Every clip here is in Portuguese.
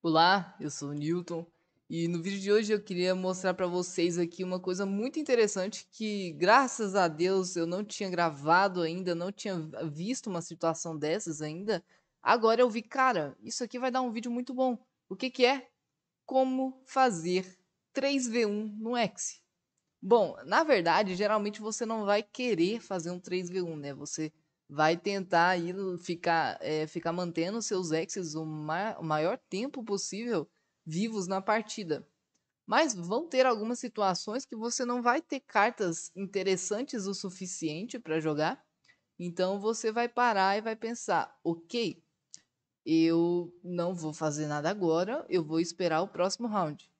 Olá, eu sou o Newton e no vídeo de hoje eu queria mostrar para vocês aqui uma coisa muito interessante que graças a Deus eu não tinha gravado ainda, não tinha visto uma situação dessas ainda. Agora eu vi, cara, isso aqui vai dar um vídeo muito bom. O que que é? Como fazer 3v1 no X. Bom, na verdade, geralmente você não vai querer fazer um 3v1, né? Você vai tentar aí ficar, é, ficar mantendo seus exes o, ma o maior tempo possível vivos na partida. Mas vão ter algumas situações que você não vai ter cartas interessantes o suficiente para jogar. Então você vai parar e vai pensar: ok, eu não vou fazer nada agora, eu vou esperar o próximo round.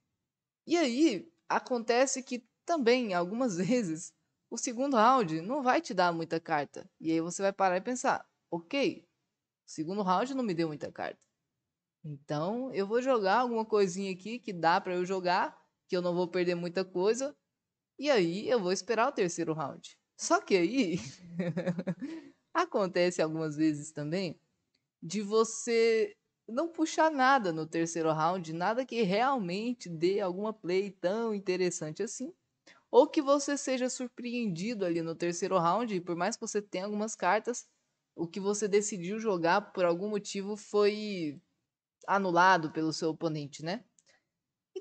E aí acontece que também, algumas vezes, o segundo round não vai te dar muita carta. E aí você vai parar e pensar: ok, o segundo round não me deu muita carta. Então eu vou jogar alguma coisinha aqui que dá para eu jogar, que eu não vou perder muita coisa. E aí eu vou esperar o terceiro round. Só que aí acontece algumas vezes também de você não puxar nada no terceiro round, nada que realmente dê alguma play tão interessante assim ou que você seja surpreendido ali no terceiro round, e por mais que você tenha algumas cartas, o que você decidiu jogar por algum motivo foi anulado pelo seu oponente, né?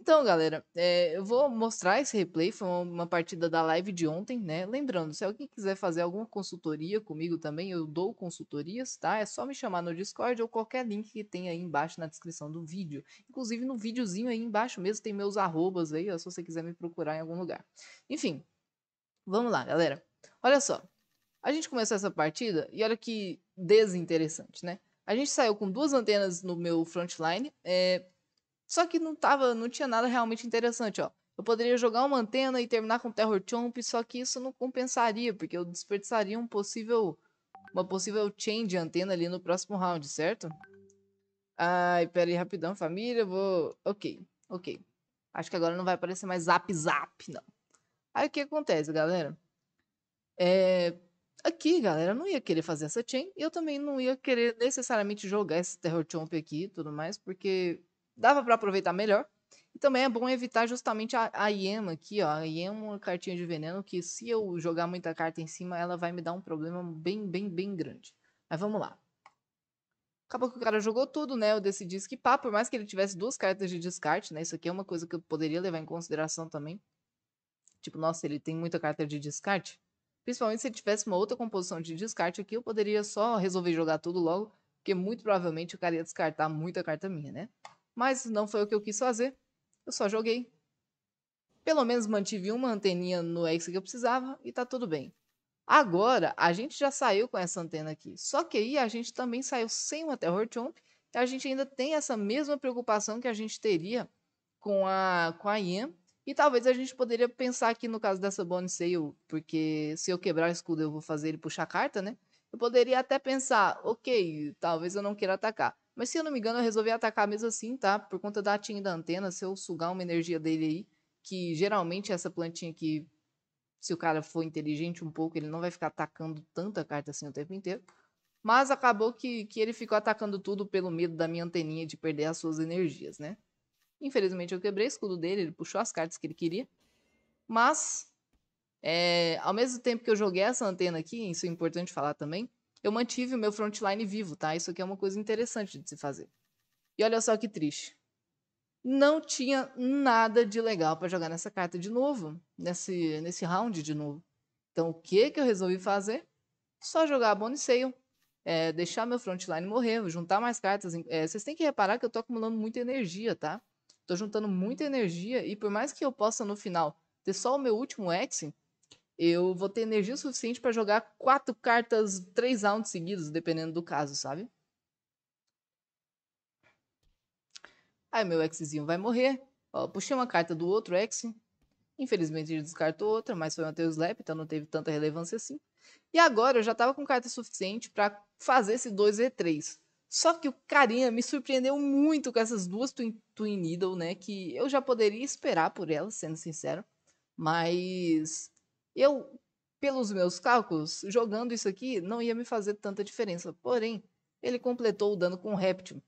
Então, galera, é, eu vou mostrar esse replay. Foi uma partida da live de ontem, né? Lembrando, se alguém quiser fazer alguma consultoria comigo também, eu dou consultorias, tá? É só me chamar no Discord ou qualquer link que tem aí embaixo na descrição do vídeo. Inclusive, no videozinho aí embaixo mesmo tem meus arrobas aí, ó, se você quiser me procurar em algum lugar. Enfim, vamos lá, galera. Olha só. A gente começou essa partida e olha que desinteressante, né? A gente saiu com duas antenas no meu frontline. É, só que não tava, não tinha nada realmente interessante, ó. Eu poderia jogar uma antena e terminar com Terror Chomp, só que isso não compensaria, porque eu desperdiçaria um possível, uma possível chain de antena ali no próximo round, certo? Ai, pera aí, rapidão, família, vou... Ok, ok. Acho que agora não vai aparecer mais Zap Zap, não. Aí o que acontece, galera? É... Aqui, galera, eu não ia querer fazer essa chain, e eu também não ia querer necessariamente jogar esse Terror Chomp aqui e tudo mais, porque dava para aproveitar melhor. E também é bom evitar justamente a, a aqui, ó. A Yema é uma cartinha de veneno que se eu jogar muita carta em cima, ela vai me dar um problema bem, bem, bem grande. Mas vamos lá. Acabou que o cara jogou tudo, né? Eu decidi esquipar, por mais que ele tivesse duas cartas de descarte, né? Isso aqui é uma coisa que eu poderia levar em consideração também. Tipo, nossa, ele tem muita carta de descarte. Principalmente se ele tivesse uma outra composição de descarte aqui, eu poderia só resolver jogar tudo logo, porque muito provavelmente o cara ia descartar muita carta minha, né? mas não foi o que eu quis fazer. Eu só joguei. Pelo menos mantive uma anteninha no X que eu precisava e tá tudo bem. Agora, a gente já saiu com essa antena aqui. Só que aí a gente também saiu sem uma Terror Chomp e a gente ainda tem essa mesma preocupação que a gente teria com a, com a Ian E talvez a gente poderia pensar aqui no caso dessa Bonnie Sale, porque se eu quebrar o escudo eu vou fazer ele puxar carta, né? Eu poderia até pensar, ok, talvez eu não queira atacar. Mas se eu não me engano, eu resolvi atacar mesmo assim, tá? Por conta da tinta da antena, se eu sugar uma energia dele aí, que geralmente essa plantinha aqui, se o cara for inteligente um pouco, ele não vai ficar atacando tanta carta assim o tempo inteiro. Mas acabou que, que ele ficou atacando tudo pelo medo da minha anteninha de perder as suas energias, né? Infelizmente eu quebrei o escudo dele, ele puxou as cartas que ele queria. Mas, é, ao mesmo tempo que eu joguei essa antena aqui, isso é importante falar também, eu mantive o meu frontline vivo, tá? Isso aqui é uma coisa interessante de se fazer. E olha só que triste. Não tinha nada de legal para jogar nessa carta de novo, nesse, nesse round de novo. Então, o que, que eu resolvi fazer? Só jogar a Bonnie Sale, é, deixar meu frontline morrer, juntar mais cartas. É, vocês têm que reparar que eu tô acumulando muita energia, tá? Tô juntando muita energia e por mais que eu possa no final ter só o meu último X, eu vou ter energia suficiente para jogar quatro cartas, três rounds seguidos, dependendo do caso, sabe? Aí meu exzinho vai morrer. Ó, puxei uma carta do outro ex. Infelizmente ele descartou outra, mas foi um Tail Lep, então não teve tanta relevância assim. E agora eu já estava com carta suficiente para fazer esse 2v3. Só que o carinha me surpreendeu muito com essas duas Twin, Twin Needle, né? Que eu já poderia esperar por elas, sendo sincero. Mas eu, pelos meus cálculos, jogando isso aqui não ia me fazer tanta diferença. Porém, ele completou o dano com o réptil.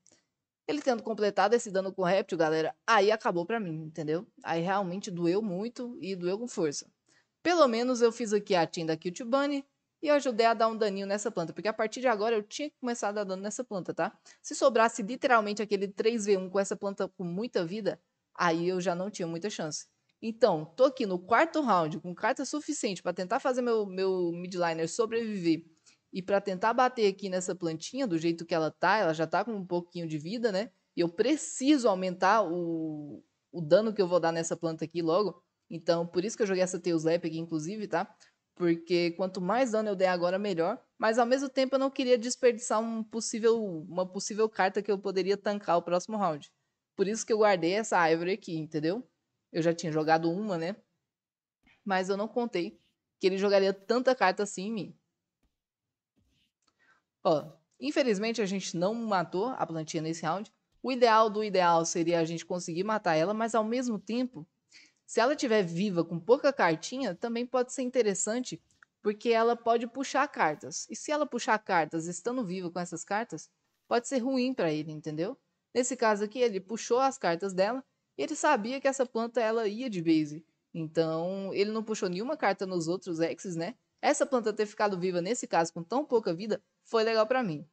Ele tendo completado esse dano com o réptil, galera, aí acabou para mim, entendeu? Aí realmente doeu muito e doeu com força. Pelo menos eu fiz aqui a team da Cute Bunny e ajudei a dar um daninho nessa planta, porque a partir de agora eu tinha que começar a dar dano nessa planta, tá? Se sobrasse literalmente aquele 3v1 com essa planta com muita vida, aí eu já não tinha muita chance. Então, tô aqui no quarto round com carta suficiente para tentar fazer meu, meu midliner sobreviver e para tentar bater aqui nessa plantinha do jeito que ela tá, ela já tá com um pouquinho de vida, né? E eu preciso aumentar o, o dano que eu vou dar nessa planta aqui logo. Então, por isso que eu joguei essa Tails Lap aqui, inclusive, tá? Porque quanto mais dano eu der agora, melhor. Mas ao mesmo tempo eu não queria desperdiçar um possível, uma possível carta que eu poderia tancar o próximo round. Por isso que eu guardei essa Árvore aqui, entendeu? Eu já tinha jogado uma, né? Mas eu não contei que ele jogaria tanta carta assim em mim. Ó, infelizmente a gente não matou a plantinha nesse round. O ideal do ideal seria a gente conseguir matar ela, mas ao mesmo tempo, se ela tiver viva com pouca cartinha, também pode ser interessante, porque ela pode puxar cartas. E se ela puxar cartas estando viva com essas cartas, pode ser ruim para ele, entendeu? Nesse caso aqui, ele puxou as cartas dela, ele sabia que essa planta ela ia de base. Então, ele não puxou nenhuma carta nos outros exes, né? Essa planta ter ficado viva nesse caso com tão pouca vida foi legal para mim.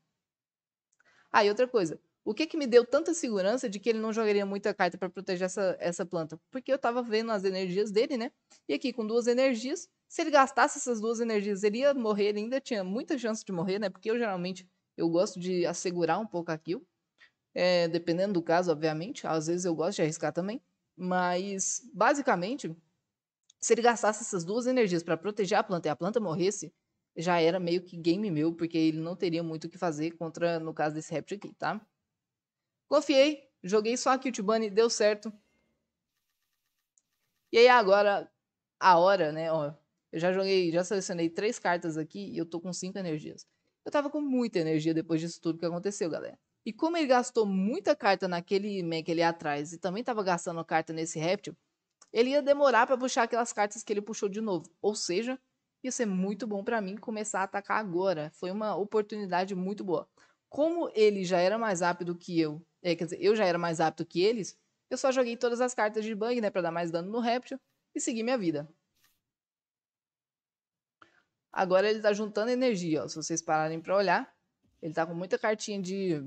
Ah, e outra coisa. O que que me deu tanta segurança de que ele não jogaria muita carta para proteger essa, essa planta? Porque eu tava vendo as energias dele, né? E aqui com duas energias, se ele gastasse essas duas energias, ele ia morrer, ele ainda tinha muita chance de morrer, né? Porque eu geralmente eu gosto de assegurar um pouco aquilo. É, dependendo do caso, obviamente. Às vezes eu gosto de arriscar também. Mas, basicamente, se ele gastasse essas duas energias para proteger a planta e a planta morresse, já era meio que game meu, porque ele não teria muito o que fazer contra, no caso desse réptil aqui, tá? Confiei, joguei só a Bunny, deu certo. E aí agora, a hora, né, ó, eu já joguei, já selecionei três cartas aqui e eu tô com cinco energias. Eu tava com muita energia depois disso tudo que aconteceu, galera. E como ele gastou muita carta naquele mech né, ali atrás e também estava gastando carta nesse réptil, ele ia demorar para puxar aquelas cartas que ele puxou de novo. Ou seja, ia ser muito bom para mim começar a atacar agora. Foi uma oportunidade muito boa. Como ele já era mais rápido que eu, é, quer dizer, eu já era mais rápido que eles, eu só joguei todas as cartas de bug, né, para dar mais dano no réptil e seguir minha vida. Agora ele tá juntando energia, ó. Se vocês pararem para olhar, ele tá com muita cartinha de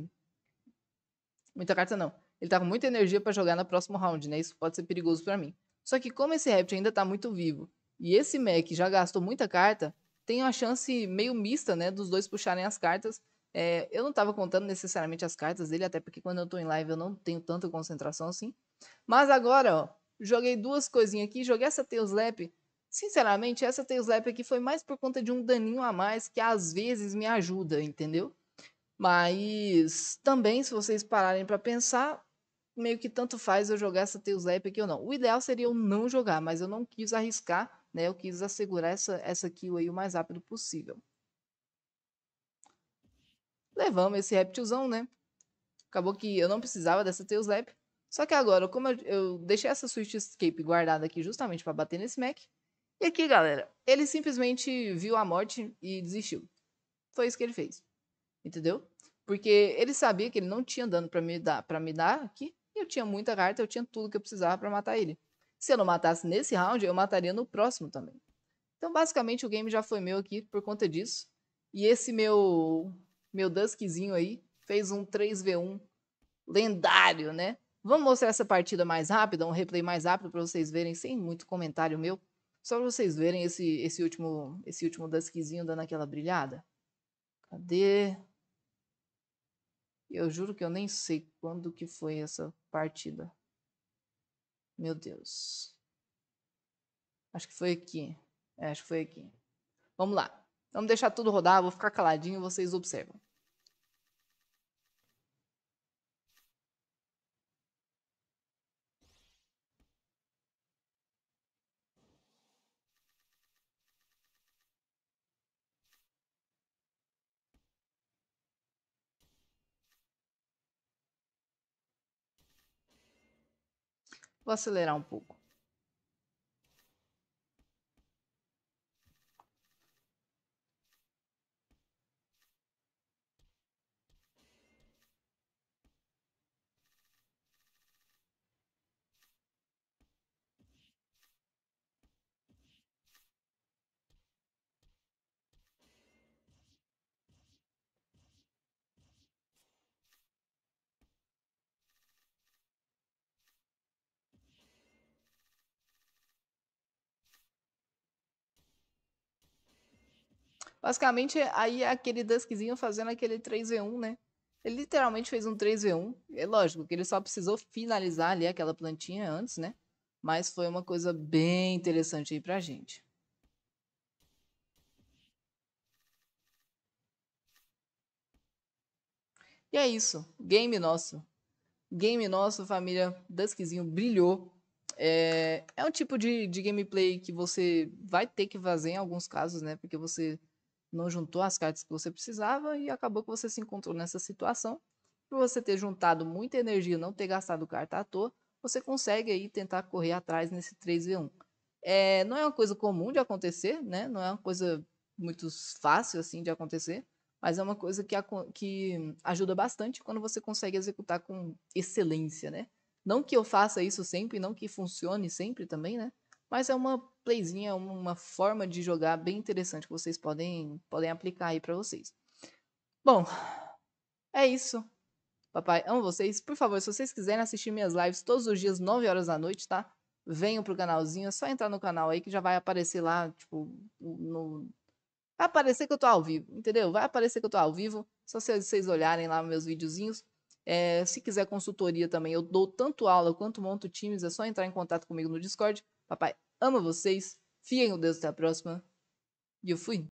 Muita carta não. Ele tá com muita energia para jogar no próximo round, né? Isso pode ser perigoso para mim. Só que como esse Rapt ainda tá muito vivo e esse mac já gastou muita carta, tem uma chance meio mista, né? Dos dois puxarem as cartas. É, eu não tava contando necessariamente as cartas dele, até porque quando eu tô em live eu não tenho tanta concentração assim. Mas agora, ó, joguei duas coisinhas aqui, joguei essa Tails Lap. Sinceramente, essa Tails Lap aqui foi mais por conta de um daninho a mais que às vezes me ajuda, entendeu? Mas também, se vocês pararem para pensar, meio que tanto faz eu jogar essa Tails App aqui ou não. O ideal seria eu não jogar, mas eu não quis arriscar, né? Eu quis assegurar essa, essa kill aí o mais rápido possível. Levamos esse reptilzão, né? Acabou que eu não precisava dessa Tails Lap. Só que agora, como eu, eu deixei essa Switch Escape guardada aqui justamente para bater nesse Mac. E aqui, galera, ele simplesmente viu a morte e desistiu. Foi isso que ele fez. Entendeu? Porque ele sabia que ele não tinha dano para me dar, para me dar aqui, e eu tinha muita carta, eu tinha tudo que eu precisava para matar ele. Se eu não matasse nesse round, eu mataria no próximo também. Então, basicamente, o game já foi meu aqui por conta disso. E esse meu meu Duskzinho aí fez um 3v1 lendário, né? Vamos mostrar essa partida mais rápida, um replay mais rápido para vocês verem, sem muito comentário meu. Só para vocês verem esse, esse último esse último Duskzinho dando aquela brilhada. Cadê? Eu juro que eu nem sei quando que foi essa partida. Meu Deus. Acho que foi aqui. É, acho que foi aqui. Vamos lá. Vamos deixar tudo rodar, vou ficar caladinho, vocês observam. Vou acelerar um pouco. Basicamente, aí aquele Duskzinho fazendo aquele 3v1, né? Ele literalmente fez um 3v1. É lógico que ele só precisou finalizar ali aquela plantinha antes, né? Mas foi uma coisa bem interessante aí pra gente. E é isso. Game nosso. Game nosso, família Duskzinho brilhou. É, é um tipo de, de gameplay que você vai ter que fazer em alguns casos, né? Porque você não juntou as cartas que você precisava e acabou que você se encontrou nessa situação. Por você ter juntado muita energia, não ter gastado carta à toa, você consegue aí tentar correr atrás nesse 3v1. É, não é uma coisa comum de acontecer, né? Não é uma coisa muito fácil assim de acontecer, mas é uma coisa que, que ajuda bastante quando você consegue executar com excelência, né? Não que eu faça isso sempre, não que funcione sempre também, né? Mas é uma playzinha, uma forma de jogar bem interessante que vocês podem, podem aplicar aí para vocês. Bom, é isso. Papai, amo vocês. Por favor, se vocês quiserem assistir minhas lives todos os dias, 9 horas da noite, tá? Venham pro canalzinho, é só entrar no canal aí que já vai aparecer lá, tipo, no... Vai aparecer que eu tô ao vivo, entendeu? Vai aparecer que eu tô ao vivo, só se vocês olharem lá meus videozinhos. É, se quiser consultoria também, eu dou tanto aula quanto monto times, é só entrar em contato comigo no Discord. Papai ama vocês. Fiquem com Deus até a próxima. E eu fui.